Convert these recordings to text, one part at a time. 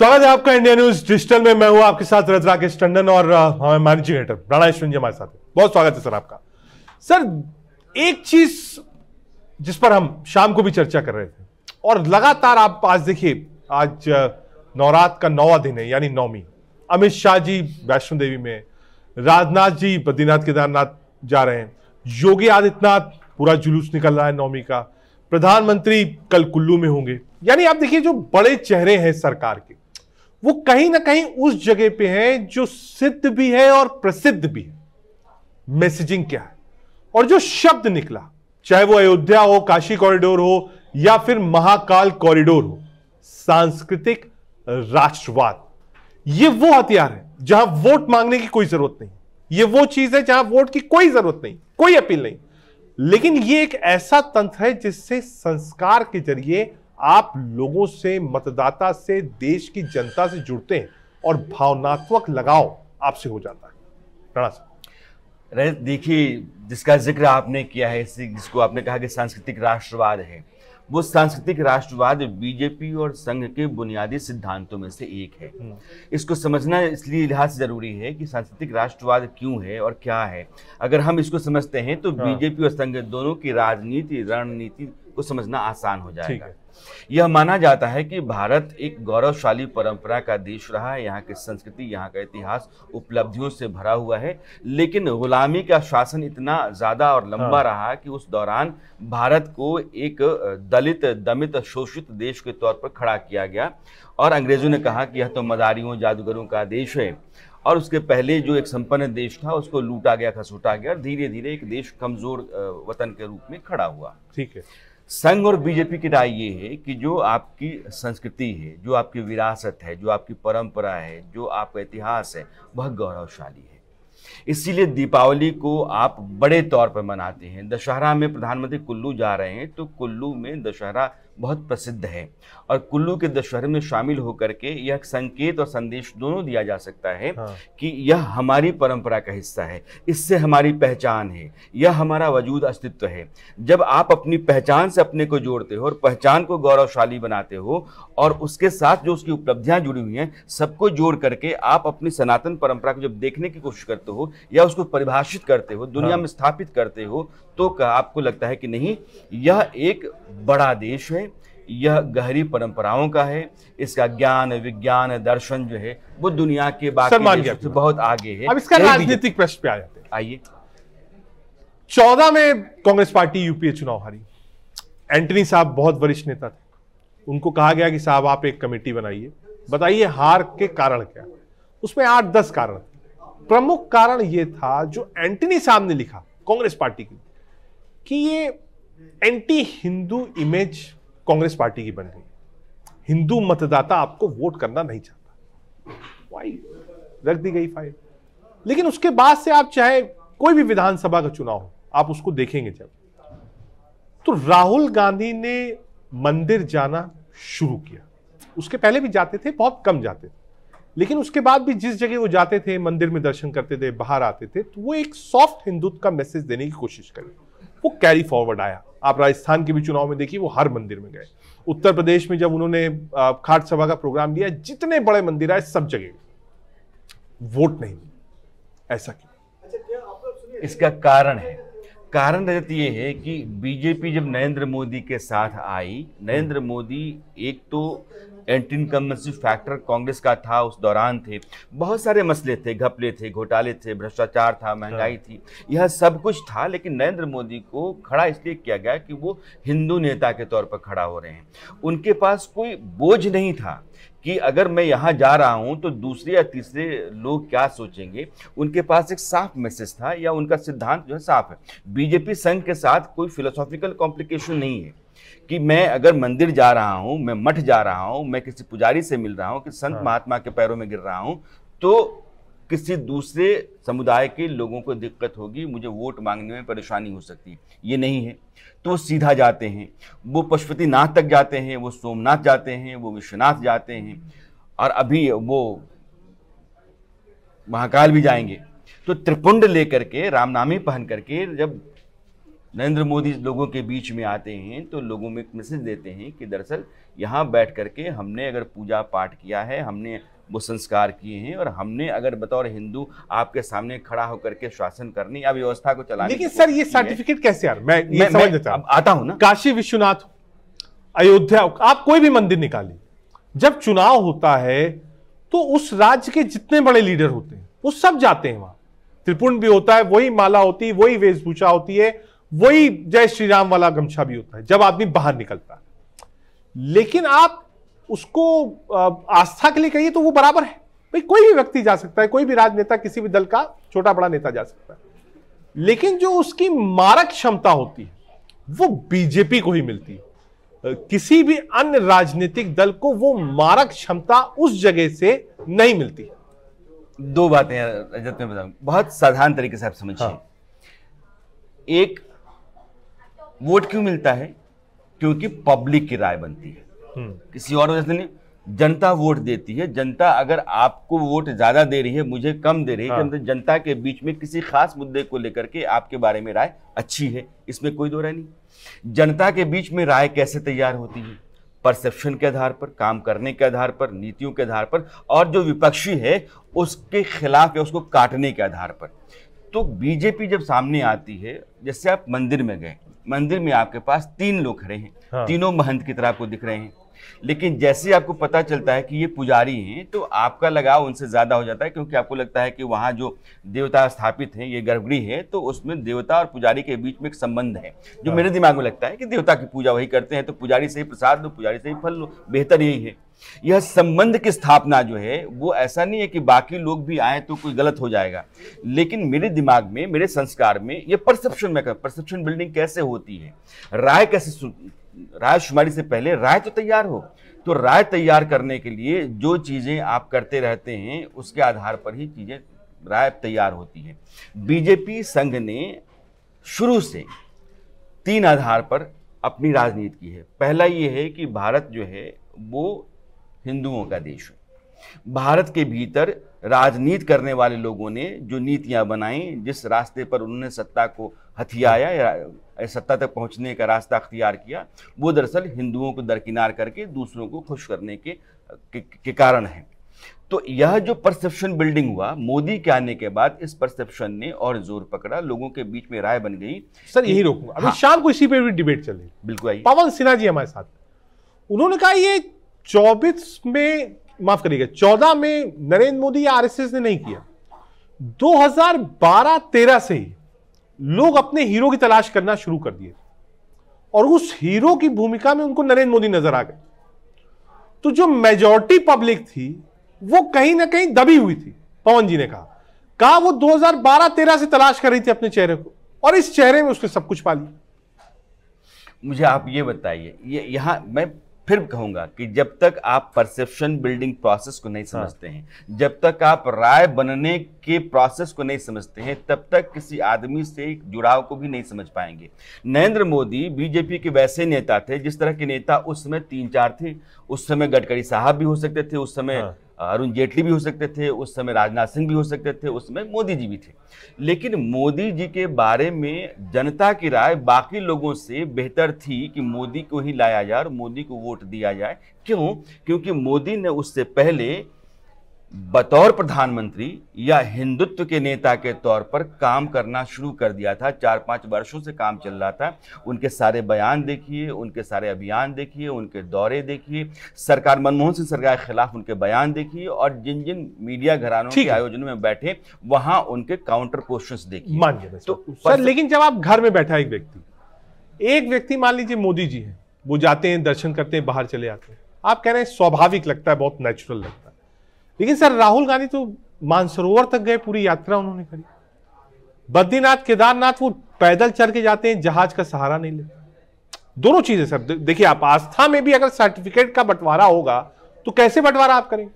स्वागत है आपका इंडिया न्यूज डिजिटल में मैं हूं आपके साथ रजराकेश टंडन और हमारे मैनेजिंग एडिटर राणा ईश्वर जी हमारे साथ बहुत स्वागत है सर आपका सर एक चीज जिस पर हम शाम को भी चर्चा कर रहे थे और लगातार आप आज देखिए आज नवरात का नौवा दिन है यानी नौमी अमित शाह जी वैष्णो देवी में राजनाथ जी बद्रीनाथ केदारनाथ जा रहे हैं योगी आदित्यनाथ पूरा जुलूस निकल रहा है नौमी का प्रधानमंत्री कल कुल्लू में होंगे यानी आप देखिए जो बड़े चेहरे हैं सरकार के वो कहीं ना कहीं उस जगह पे है जो सिद्ध भी है और प्रसिद्ध भी है मैसेजिंग क्या है और जो शब्द निकला चाहे वो अयोध्या हो काशी कॉरिडोर हो या फिर महाकाल कॉरिडोर हो सांस्कृतिक राष्ट्रवाद ये वो हथियार है जहां वोट मांगने की कोई जरूरत नहीं ये वो चीज है जहां वोट की कोई जरूरत नहीं कोई अपील नहीं लेकिन ये एक ऐसा तंत्र है जिससे संस्कार के जरिए आप लोगों से मतदाता से देश की जनता से जुड़ते हैं और भावनात्मक लगाव आपसे हो जाता है राणा साहब देखिए जिसका जिक्र आपने किया है जिसको आपने कहा कि सांस्कृतिक राष्ट्रवाद है वो सांस्कृतिक राष्ट्रवाद बीजेपी और संघ के बुनियादी सिद्धांतों में से एक है हम्म। इसको समझना इसलिए लिहाज जरूरी है कि सांस्कृतिक राष्ट्रवाद क्यों है और क्या है अगर हम इसको समझते हैं तो हाँ। बीजेपी और संघ दोनों की राजनीति रणनीति को समझना आसान हो जाएगा यह माना जाता है कि भारत एक गौरवशाली परंपरा का देश रहा है यहाँ की संस्कृति यहाँ का इतिहास उपलब्धियों से भरा हुआ है लेकिन गुलामी का शासन इतना ज़्यादा और लंबा हाँ। रहा कि उस दौरान भारत को एक दलित दमित शोषित देश के तौर पर खड़ा किया गया और अंग्रेज़ों ने कहा कि यह तो मदारियों जादूगरों का देश है और उसके पहले जो एक संपन्न देश था उसको लूटा गया खसूटा गया और धीरे धीरे एक देश कमज़ोर वतन के रूप में खड़ा हुआ ठीक है संघ और बीजेपी की राय ये है कि जो आपकी संस्कृति है जो आपकी विरासत है जो आपकी परंपरा है जो आपका इतिहास है वह गौरवशाली है इसीलिए दीपावली को आप बड़े तौर पर मनाते हैं दशहरा में प्रधानमंत्री कुल्लू जा रहे हैं तो कुल्लू में दशहरा बहुत प्रसिद्ध है और कुल्लू के दशहरे में शामिल होकर के यह संकेत और संदेश दोनों दिया जा सकता है हाँ। कि यह हमारी परंपरा का हिस्सा है इससे हमारी पहचान है यह हमारा वजूद अस्तित्व है जब आप अपनी पहचान से अपने को जोड़ते हो और पहचान को गौरवशाली बनाते हो और उसके साथ जो उसकी उपलब्धियां जुड़ी हुई हैं सबको जोड़ करके आप अपनी सनातन परंपरा को जब देखने की कोशिश करते हो या उसको परिभाषित करते हो दुनिया हाँ। में स्थापित करते हो तो आपको लगता है कि नहीं यह एक बड़ा देश है यह गहरी परंपराओं का है इसका ज्ञान विज्ञान दर्शन जो है वो दुनिया के बाकी से बहुत आगे है अब इसका राजनीतिक प्रश्न पे आ जाते हैं आइए चौदह में कांग्रेस पार्टी यूपीए चुनाव हारी एंटनी साहब बहुत वरिष्ठ नेता थे उनको कहा गया कि साहब आप एक कमेटी बनाइए बताइए हार के कारण क्या उसमें आठ दस कारण प्रमुख कारण यह था जो एंटनी साहब ने लिखा कांग्रेस पार्टी के लिए कि ये anti Hindu image Congress party की बन गई हिंदू मतदाता आपको वोट करना नहीं चाहता वाई रख दी गई फाइल लेकिन उसके बाद से आप चाहे कोई भी विधानसभा का चुनाव हो आप उसको देखेंगे जब तो राहुल गांधी ने मंदिर जाना शुरू किया उसके पहले भी जाते थे बहुत कम जाते थे लेकिन उसके बाद भी जिस जगह वो जाते थे मंदिर में दर्शन करते थे बाहर आते थे तो वो एक सॉफ्ट हिंदुत्व का मैसेज देने की कोशिश करें वो कैरी फॉरवर्ड आया आप राजस्थान के भी चुनाव में देखिए वो हर मंदिर में गए उत्तर प्रदेश में जब उन्होंने खाट सभा का प्रोग्राम दिया जितने बड़े मंदिर आए सब जगह वोट नहीं ऐसा क्यों इसका कारण है कारण रजत ये है कि बीजेपी जब नरेंद्र मोदी के साथ आई नरेंद्र हम्म। मोदी एक तो एंटी इनकम्बेंसी फैक्टर कांग्रेस का था उस दौरान थे बहुत सारे मसले थे घपले थे घोटाले थे भ्रष्टाचार था महंगाई हाँ। थी यह सब कुछ था लेकिन नरेंद्र मोदी को खड़ा इसलिए किया गया कि वो हिंदू नेता के तौर पर खड़ा हो रहे हैं उनके पास कोई बोझ नहीं था कि अगर मैं यहाँ जा रहा हूँ तो दूसरे या तीसरे लोग क्या सोचेंगे उनके पास एक साफ मैसेज था या उनका सिद्धांत जो है साफ है बीजेपी संघ के साथ कोई फिलोसॉफिकल कॉम्प्लिकेशन नहीं है कि मैं अगर मंदिर जा रहा हूँ मैं मठ जा रहा हूँ मैं किसी पुजारी से मिल रहा हूँ कि संत हाँ। महात्मा के पैरों में गिर रहा हूँ तो किसी दूसरे समुदाय के लोगों को दिक्कत होगी मुझे वोट मांगने में परेशानी हो सकती है ये नहीं है तो वो सीधा जाते हैं वो पशुपतिनाथ तक जाते हैं वो सोमनाथ जाते हैं वो विश्वनाथ जाते हैं और अभी वो महाकाल भी जाएंगे तो त्रिपुंड लेकर के रामनामी पहन करके जब नरेंद्र मोदी लोगों के बीच में आते हैं तो लोगों में एक मैसेज देते हैं कि दरअसल यहाँ बैठ करके हमने अगर पूजा पाठ किया है हमने वो संस्कार किए हैं और हमने अगर बतौर हिंदू आपके सामने खड़ा होकर के शासन करने या व्यवस्था को चलाने लेकिन सर ये सर्टिफिकेट कैसे यार मैं ये मैं, समझ मैं, आता हूं ना काशी विश्वनाथ अयोध्या आप कोई भी मंदिर निकालिए जब चुनाव होता है तो उस राज्य के जितने बड़े लीडर होते हैं वो सब जाते हैं वहां त्रिपुण भी होता है वही माला होती है वही वेशभूषा होती है वही जय श्री राम वाला गमछा भी होता है जब आदमी बाहर निकलता है लेकिन आप उसको आस्था के लिए कहिए तो वो बराबर है भाई कोई भी व्यक्ति जा सकता है कोई भी राजनेता किसी भी दल का छोटा बड़ा नेता जा सकता है लेकिन जो उसकी मारक क्षमता होती है वो बीजेपी को ही मिलती है किसी भी अन्य राजनीतिक दल को वो मारक क्षमता उस जगह से नहीं मिलती दो बातें रजत में बताऊं बहुत साधारण तरीके से आप समझिए हाँ। एक वोट क्यों मिलता है क्योंकि पब्लिक की राय बनती है किसी और वजह से नहीं जनता वोट देती है जनता अगर आपको वोट ज्यादा दे रही है मुझे कम दे रही है हाँ। तो जनता के बीच में किसी खास मुद्दे को लेकर के आपके बारे में राय अच्छी है इसमें कोई दो राय नहीं जनता के बीच में राय कैसे तैयार होती है परसेप्शन के आधार पर काम करने के आधार पर नीतियों के आधार पर और जो विपक्षी है उसके खिलाफ या उसको काटने के आधार पर तो बीजेपी जब सामने आती है जैसे आप मंदिर में गए मंदिर में आपके पास तीन लोग खड़े हैं हाँ। तीनों महंत की तरह आपको दिख रहे हैं लेकिन जैसे ही आपको पता चलता है कि ये पुजारी हैं तो आपका लगाव उनसे ज़्यादा हो जाता है क्योंकि आपको लगता है कि वहाँ जो देवता स्थापित हैं ये गर्भगृह है तो उसमें देवता और पुजारी के बीच में एक संबंध है जो हाँ। मेरे दिमाग में लगता है कि देवता की पूजा वही करते हैं तो पुजारी से ही प्रसाद लो पुजारी से ही फल लो बेहतर यही है यह संबंध की स्थापना जो है वो ऐसा नहीं है कि बाकी लोग भी आए तो कोई गलत हो जाएगा लेकिन मेरे दिमाग में मेरे संस्कार में यह परसेप्शन में परसेप्शन बिल्डिंग कैसे होती है राय कैसे रायशुमारी से पहले राय तो तैयार हो तो राय तैयार करने के लिए जो चीज़ें आप करते रहते हैं उसके आधार पर ही चीज़ें राय तैयार होती है बीजेपी संघ ने शुरू से तीन आधार पर अपनी राजनीति की है पहला ये है कि भारत जो है वो हिंदुओं का देश है भारत के भीतर राजनीति करने वाले लोगों ने जो नीतियां बनाई जिस रास्ते पर उन्होंने सत्ता को हथियाया या सत्ता तक पहुंचने का रास्ता अख्तियार किया वो दरअसल हिंदुओं को दरकिनार करके दूसरों को खुश करने के के, के कारण है तो यह जो परसेप्शन बिल्डिंग हुआ मोदी के आने के बाद इस परसेप्शन ने और जोर पकड़ा लोगों के बीच में राय बन गई सर यही रोकूंगा अभी हाँ। शाम को इसी पे भी डिबेट चल रही बिल्कुल पवन सिन्हा जी हमारे साथ उन्होंने कहा ये चौबीस में माफ करिएगा चौदह में नरेंद्र मोदी या आरएसएस ने नहीं किया 2012-13 से ही लोग अपने हीरो की तलाश करना शुरू कर दिए और उस हीरो की भूमिका में उनको नरेंद्र मोदी नजर आ गए तो जो मेजोरिटी पब्लिक थी वो कहीं ना कहीं दबी हुई थी पवन जी ने कहा कहा वो 2012-13 से तलाश कर रही थी अपने चेहरे को और इस चेहरे में उसने सब कुछ पा लिया मुझे आप ये बताइए ये यहाँ मैं फिर कहूंगा कि जब तक आप परसेप्शन बिल्डिंग प्रोसेस को नहीं हाँ। समझते हैं जब तक आप राय बनने के प्रोसेस को नहीं समझते हैं तब तक किसी आदमी से जुड़ाव को भी नहीं समझ पाएंगे नरेंद्र मोदी बीजेपी के वैसे नेता थे जिस तरह के नेता उस समय तीन चार थे उस समय गडकरी साहब भी हो सकते थे उस समय हाँ। अरुण जेटली भी हो सकते थे उस समय राजनाथ सिंह भी हो सकते थे उस समय मोदी जी भी थे लेकिन मोदी जी के बारे में जनता की राय बाकी लोगों से बेहतर थी कि मोदी को ही लाया जाए और मोदी को वोट दिया जाए क्यों क्योंकि मोदी ने उससे पहले बतौर प्रधानमंत्री या हिंदुत्व के नेता के तौर पर काम करना शुरू कर दिया था चार पाँच वर्षों से काम चल रहा था उनके सारे बयान देखिए उनके सारे अभियान देखिए उनके दौरे देखिए सरकार मनमोहन सिंह सरकार के खिलाफ उनके बयान देखिए और जिन जिन मीडिया घरानों के आयोजन में बैठे वहां उनके काउंटर क्वेश्चन देखिए तो सर लेकिन जब आप घर में बैठा एक व्यक्ति एक व्यक्ति मान लीजिए मोदी जी हैं वो जाते हैं दर्शन करते हैं बाहर चले जाते हैं आप कह रहे हैं स्वाभाविक लगता है बहुत नेचुरल लगता है लेकिन सर राहुल गांधी तो मानसरोवर तक गए पूरी यात्रा उन्होंने करी बद्रीनाथ केदारनाथ वो पैदल चल के जाते हैं जहाज का सहारा नहीं लेते दोनों चीजें सर देखिए आप आस्था में भी अगर सर्टिफिकेट का बंटवारा होगा तो कैसे बंटवारा आप करेंगे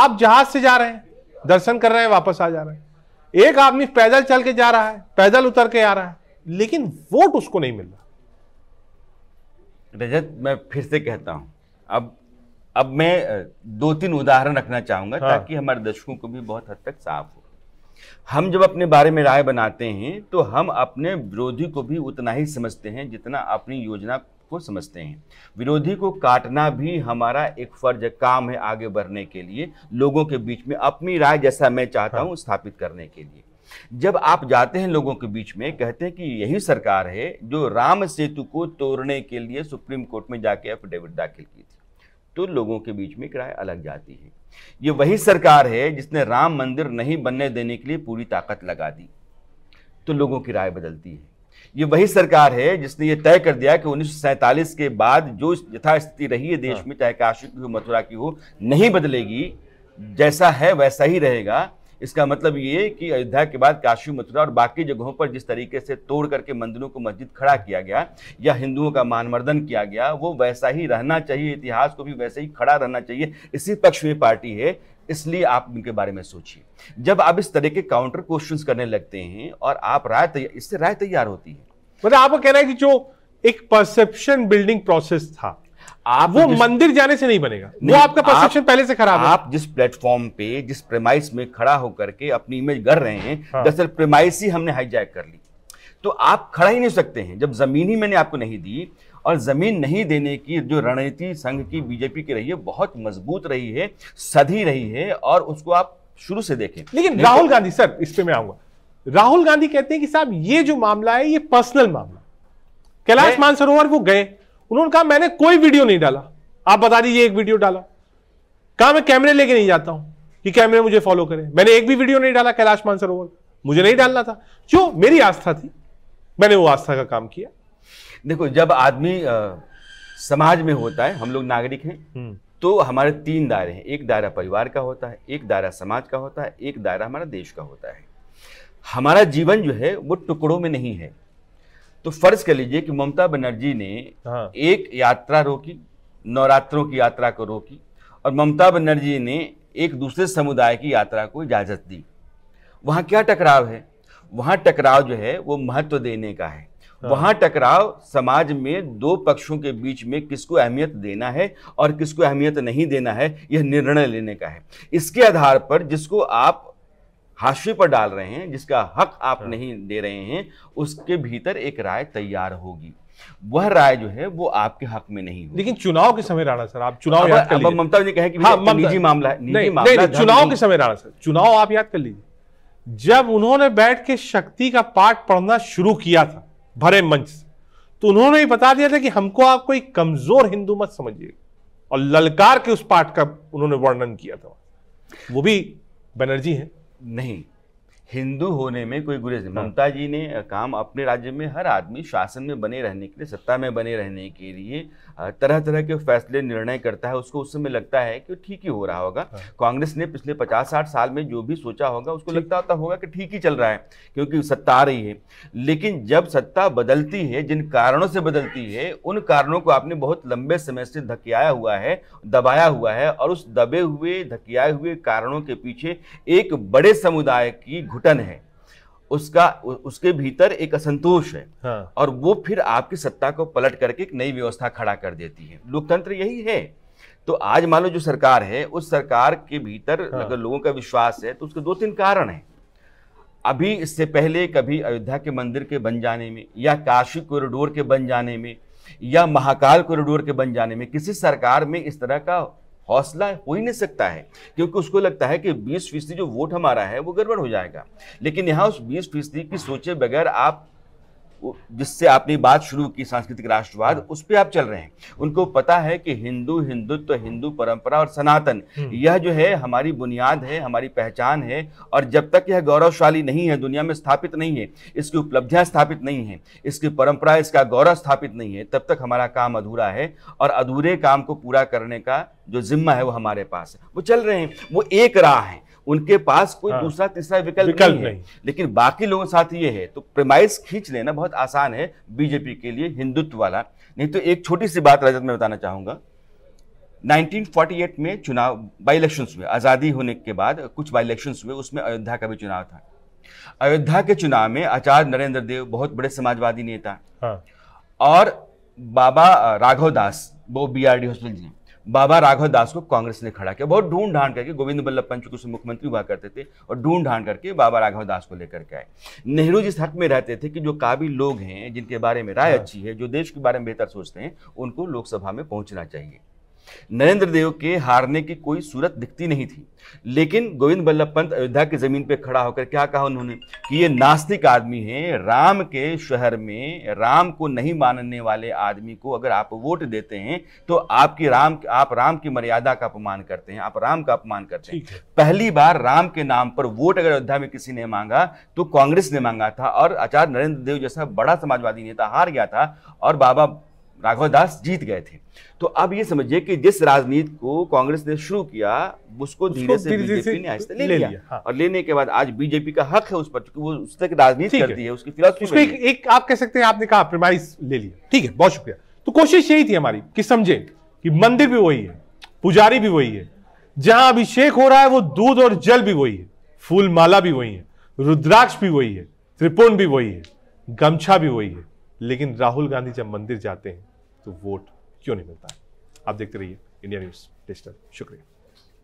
आप जहाज से जा रहे हैं दर्शन कर रहे हैं वापस आ जा रहे हैं एक आदमी पैदल चल के जा रहा है पैदल उतर के आ रहा है लेकिन वोट उसको नहीं मिल रहा रजत मैं फिर से कहता हूं अब अब मैं दो तीन उदाहरण रखना चाहूंगा हाँ। ताकि हमारे दर्शकों को भी बहुत हद तक साफ हो हम जब अपने बारे में राय बनाते हैं तो हम अपने विरोधी को भी उतना ही समझते हैं जितना अपनी योजना को समझते हैं विरोधी को काटना भी हमारा एक फर्ज काम है आगे बढ़ने के लिए लोगों के बीच में अपनी राय जैसा मैं चाहता हाँ। हूँ स्थापित करने के लिए जब आप जाते हैं लोगों के बीच में कहते हैं कि यही सरकार है जो राम सेतु को तोड़ने के लिए सुप्रीम कोर्ट में जाके एफिडेविट दाखिल की थी तो लोगों के बीच में किराए अलग जाती है ये वही सरकार है जिसने राम मंदिर नहीं बनने देने के लिए पूरी ताकत लगा दी तो लोगों की राय बदलती है ये वही सरकार है जिसने ये तय कर दिया कि उन्नीस के बाद जो यथास्थिति रही है देश हाँ। में चाहे काशी की हो मथुरा की हो नहीं बदलेगी जैसा है वैसा ही रहेगा इसका मतलब ये कि अयोध्या के बाद काशी मथुरा और बाकी जगहों पर जिस तरीके से तोड़ करके मंदिरों को मस्जिद खड़ा किया गया या हिंदुओं का मानमर्दन किया गया वो वैसा ही रहना चाहिए इतिहास को भी वैसे ही खड़ा रहना चाहिए इसी पक्ष में पार्टी है इसलिए आप उनके बारे में सोचिए जब आप इस तरह के काउंटर क्वेश्चंस करने लगते हैं और आप राय इससे राय तैयार होती है मतलब आपको कहना है कि जो एक परसेप्शन बिल्डिंग प्रोसेस था आप वो मंदिर जाने से नहीं बनेगा नहीं, वो आपका परसेप्शन आप, पहले से खराब है आप जिस प्लेटफॉर्म पे जिस प्रेमाइस में खड़ा होकर के अपनी इमेज गढ़ रहे हैं हाँ। दरअसल प्रेमाइस ही हमने हाईजैक कर ली तो आप खड़ा ही नहीं सकते हैं जब जमीन ही मैंने आपको नहीं दी और जमीन नहीं देने की जो रणनीति संघ की बीजेपी की रही है बहुत मजबूत रही है सधी रही है और उसको आप शुरू से देखें लेकिन तो- राहुल तो... गांधी सर इस पे मैं आऊंगा राहुल गांधी कहते हैं कि साहब ये जो मामला है ये पर्सनल मामला कैलाश मानसरोवर वो गए उन्होंने कहा मैंने कोई वीडियो नहीं डाला आप बता दीजिए एक वीडियो डाला कहा मैं कैमरे लेके नहीं जाता हूं कि कैमरे मुझे फॉलो करें मैंने एक भी वीडियो नहीं डाला कैलाश मानसरोवर मुझे नहीं डालना था जो मेरी आस्था थी मैंने वो आस्था का काम किया देखो जब आदमी समाज में होता है हम लोग नागरिक हैं हम्म। तो हमारे तीन दायरे हैं एक दायरा परिवार का होता है एक दायरा समाज का होता है एक दायरा हमारा देश का होता है हमारा जीवन जो है वो टुकड़ों में नहीं है तो फर्ज कर लीजिए कि ममता बनर्जी ने हाँ। एक यात्रा रोकी नवरात्रों की यात्रा को रोकी और ममता बनर्जी ने एक दूसरे समुदाय की यात्रा को इजाज़त दी वहां क्या टकराव है वहां टकराव जो है वो महत्व देने का है हाँ। वहां टकराव समाज में दो पक्षों के बीच में किसको अहमियत देना है और किसको अहमियत नहीं देना है यह निर्णय लेने का है इसके आधार पर जिसको आप हाशिए पर डाल रहे हैं जिसका हक आप हाँ। नहीं दे रहे हैं उसके भीतर एक राय तैयार होगी वह राय जो है वो आपके हक में नहीं लेकिन चुनाव के समय राणा सर आप चुनाव याद कर ममता जी कहे कि हाँ, निजी मामला है निजी मामला चुनाव के समय राणा सर चुनाव आप याद कर लीजिए जब उन्होंने बैठ के शक्ति का पाठ पढ़ना शुरू किया था भरे मंच से तो उन्होंने ही बता दिया था कि हमको आप कोई कमजोर हिंदू मत समझिए और ललकार के उस पाठ का उन्होंने वर्णन किया था वो भी बनर्जी हैं नहीं हिंदू होने में कोई गुरेज नहीं हाँ। ममता जी ने काम अपने राज्य में हर आदमी शासन में बने रहने के लिए सत्ता में बने रहने के लिए तरह तरह के फैसले निर्णय करता है उसको उस समय लगता है कि ठीक ही हो रहा होगा हाँ। कांग्रेस ने पिछले पचास साठ साल में जो भी सोचा होगा उसको लगता होता तो होगा कि ठीक ही चल रहा है क्योंकि सत्ता आ रही है लेकिन जब सत्ता बदलती है जिन कारणों से बदलती है उन कारणों को आपने बहुत लंबे समय से धकियाया हुआ है दबाया हुआ है और उस दबे हुए धकियाए हुए कारणों के पीछे एक बड़े समुदाय की घुटन है उसका उसके भीतर एक असंतोष है हाँ। और वो फिर आपकी सत्ता को पलट करके एक नई व्यवस्था खड़ा कर देती है लोकतंत्र यही है तो आज मान लो जो सरकार है उस सरकार के भीतर हाँ। अगर लोगों का विश्वास है तो उसके दो तीन कारण हैं अभी इससे पहले कभी अयोध्या के मंदिर के बन जाने में या काशी कॉरिडोर के बन जाने में या महाकाल कॉरिडोर के बन जाने में किसी सरकार में इस तरह का हौसला हो ही नहीं सकता है क्योंकि उसको लगता है कि बीस फीसदी जो वोट हमारा है वो गड़बड़ हो जाएगा लेकिन यहाँ उस बीस फीसदी की सोचे बगैर आप जिससे आपने बात शुरू की सांस्कृतिक राष्ट्रवाद उस पर आप चल रहे हैं उनको पता है कि हिंदू हिंदुत्व तो हिंदू परंपरा और सनातन हम्म। यह जो है हमारी बुनियाद है हमारी पहचान है और जब तक यह गौरवशाली नहीं है दुनिया में स्थापित नहीं है इसकी उपलब्धियां स्थापित नहीं है इसकी परंपरा इसका गौरव स्थापित नहीं है तब तक हमारा काम अधूरा है और अधूरे काम को पूरा करने का जो जिम्मा है वो हमारे पास है वो चल रहे हैं वो एक राह है उनके पास कोई हाँ, दूसरा तीसरा विकल्प, नहीं, नहीं है लेकिन बाकी लोगों के साथ ये है तो प्रेमाइस खींच लेना बहुत आसान है बीजेपी के लिए हिंदुत्व वाला नहीं तो एक छोटी सी बात रजत में बताना चाहूंगा 1948 में चुनाव बाई इलेक्शन हुए आज़ादी होने के बाद कुछ बाई इलेक्शन हुए उसमें अयोध्या का भी चुनाव था अयोध्या के चुनाव में आचार्य नरेंद्र देव बहुत बड़े समाजवादी नेता हाँ। और बाबा राघव दास वो डी हॉस्पिटल जी बाबा राघव दास को कांग्रेस ने खड़ा किया बहुत ढूंढ ढांड करके गोविंद वल्लभ पंच उसे मुख्यमंत्री हुआ करते थे और ढूंढ ढांड करके बाबा राघव दास को लेकर के आए नेहरू जिस हक में रहते थे कि जो काबिल लोग हैं जिनके बारे में राय हाँ। अच्छी है जो देश के बारे में बेहतर सोचते हैं उनको लोकसभा में पहुंचना चाहिए नरेंद्र देव के हारने की कोई सूरत दिखती नहीं थी लेकिन गोविंद बल्लभ पंत अयोध्या की जमीन पर खड़ा होकर क्या कहा उन्होंने कि ये नास्तिक आदमी है राम के शहर में राम को नहीं मानने वाले आदमी को अगर आप वोट देते हैं तो आपकी राम आप राम की मर्यादा का अपमान करते हैं आप राम का अपमान करते हैं पहली बार राम के नाम पर वोट अगर अयोध्या में किसी ने मांगा तो कांग्रेस ने मांगा था और आचार्य नरेंद्र देव जैसा बड़ा समाजवादी नेता हार गया था और बाबा राघव दास जीत गए थे तो अब ये समझिए कि जिस राजनीति को कांग्रेस ने शुरू किया उसको धीरे से बीजेपी ने आहिस्ता ले लिया, लिया हाँ। और लेने के बाद आज बीजेपी का हक है उस पर क्योंकि वो उस तक राजनीति करती है उसकी फिलहाल एक, एक आप कह सकते हैं आपने कहा प्रेमाइस ले लिया ठीक है बहुत शुक्रिया तो कोशिश यही थी हमारी कि समझे कि मंदिर भी वही है पुजारी भी वही है जहां अभिषेक हो रहा है वो दूध और जल भी वही है फूल माला भी वही है रुद्राक्ष भी वही है त्रिपुण भी वही है गमछा भी वही है लेकिन राहुल गांधी जब मंदिर जाते हैं तो वोट क्यों नहीं मिलता है आप देखते रहिए इंडिया न्यूज़ डिजिटल शुक्रिया